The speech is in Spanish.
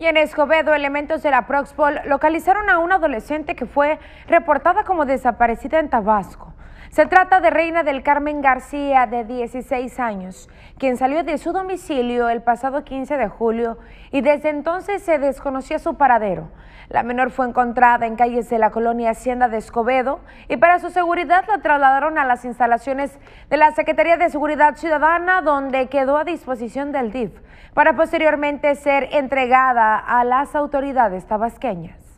Y en Escobedo, elementos de la Proxpol localizaron a una adolescente que fue reportada como desaparecida en Tabasco. Se trata de Reina del Carmen García, de 16 años, quien salió de su domicilio el pasado 15 de julio y desde entonces se desconocía su paradero. La menor fue encontrada en calles de la colonia Hacienda de Escobedo y para su seguridad la trasladaron a las instalaciones de la Secretaría de Seguridad Ciudadana, donde quedó a disposición del DIF, para posteriormente ser entregada a las autoridades tabasqueñas.